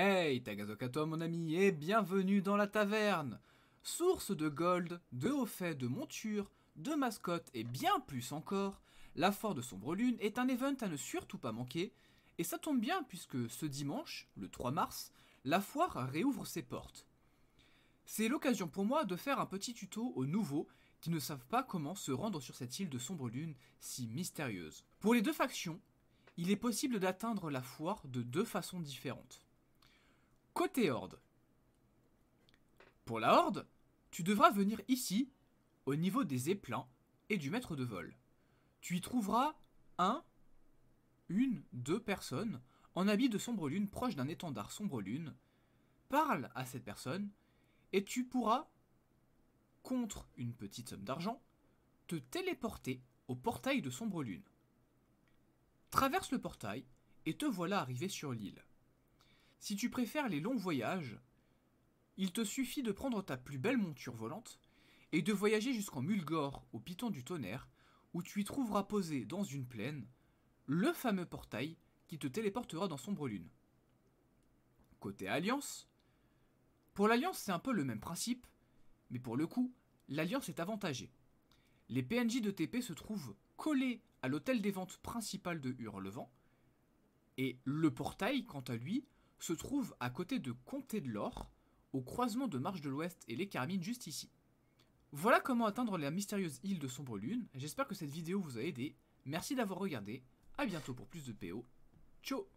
Hey Tagazokato mon ami et bienvenue dans la taverne Source de gold, de hauts faits, de montures, de mascottes et bien plus encore, la foire de Sombre Lune est un event à ne surtout pas manquer, et ça tombe bien puisque ce dimanche, le 3 mars, la foire réouvre ses portes. C'est l'occasion pour moi de faire un petit tuto aux nouveaux qui ne savent pas comment se rendre sur cette île de Sombre Lune si mystérieuse. Pour les deux factions, il est possible d'atteindre la foire de deux façons différentes côté horde. Pour la horde, tu devras venir ici, au niveau des éplins et du maître de vol. Tu y trouveras un, une, deux personnes en habit de sombre lune proche d'un étendard sombre lune. Parle à cette personne et tu pourras, contre une petite somme d'argent, te téléporter au portail de sombre lune. Traverse le portail et te voilà arrivé sur l'île. Si tu préfères les longs voyages, il te suffit de prendre ta plus belle monture volante et de voyager jusqu'en Mulgore, au Piton du Tonnerre, où tu y trouveras posé dans une plaine le fameux portail qui te téléportera dans Sombre Lune. Côté Alliance, pour l'Alliance c'est un peu le même principe, mais pour le coup, l'Alliance est avantagée. Les PNJ de TP se trouvent collés à l'hôtel des ventes principal de Hurlevent, et le portail, quant à lui, se trouve à côté de Comté de l'Or, au croisement de Marche de l'Ouest et les Carmines juste ici. Voilà comment atteindre la mystérieuse île de Sombre Lune, j'espère que cette vidéo vous a aidé, merci d'avoir regardé, à bientôt pour plus de PO, ciao